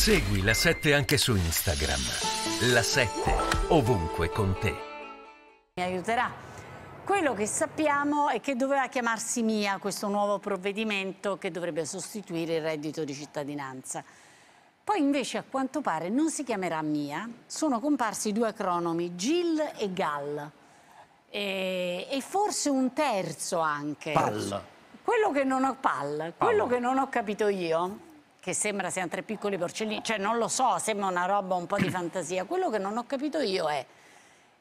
Segui la 7 anche su Instagram. La 7 ovunque con te. Mi aiuterà. Quello che sappiamo è che doveva chiamarsi Mia questo nuovo provvedimento che dovrebbe sostituire il reddito di cittadinanza. Poi invece a quanto pare non si chiamerà Mia, sono comparsi due acronomi, Gil e Gal. E, e, forse un terzo anche. Pal. Quello che non ho palla, quello che non ho capito io che sembra siano tre piccoli porcellini, cioè non lo so, sembra una roba un po' di fantasia. Quello che non ho capito io è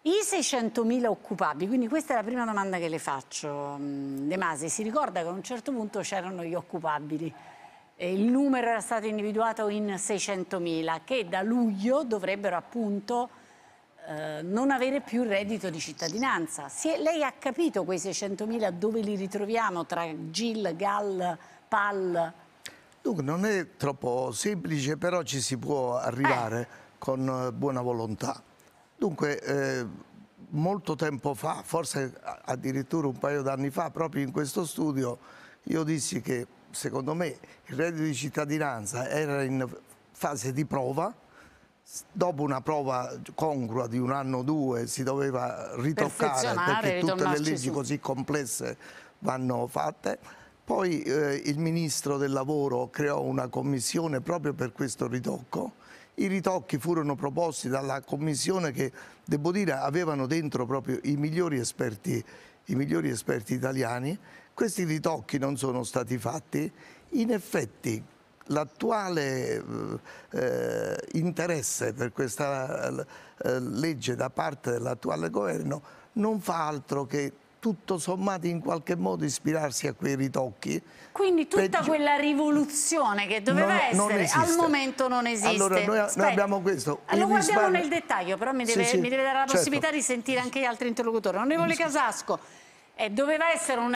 i 600.000 occupabili, quindi questa è la prima domanda che le faccio, mm, De Masi, si ricorda che a un certo punto c'erano gli occupabili, e il numero era stato individuato in 600.000 che da luglio dovrebbero appunto eh, non avere più il reddito di cittadinanza. È, lei ha capito quei 600.000 dove li ritroviamo tra GIL, GAL, PAL? Dunque non è troppo semplice, però ci si può arrivare eh. con eh, buona volontà. Dunque eh, molto tempo fa, forse addirittura un paio d'anni fa, proprio in questo studio, io dissi che secondo me il reddito di cittadinanza era in fase di prova, dopo una prova congrua di un anno o due si doveva ritoccare perché tutte le leggi su. così complesse vanno fatte poi eh, il Ministro del Lavoro creò una commissione proprio per questo ritocco. I ritocchi furono proposti dalla commissione che, devo dire, avevano dentro proprio i migliori esperti, i migliori esperti italiani. Questi ritocchi non sono stati fatti. In effetti l'attuale eh, eh interesse per questa eh, legge da parte dell'attuale governo non fa altro che tutto sommato in qualche modo ispirarsi a quei ritocchi. Quindi tutta Peggio... quella rivoluzione che doveva non, essere non al momento non esiste. Allora noi, noi abbiamo questo. Lo guardiamo Spagna... nel dettaglio, però mi deve, sì, sì. Mi deve dare la certo. possibilità di sentire anche gli altri interlocutori. Onorevole Casasco, eh, doveva essere un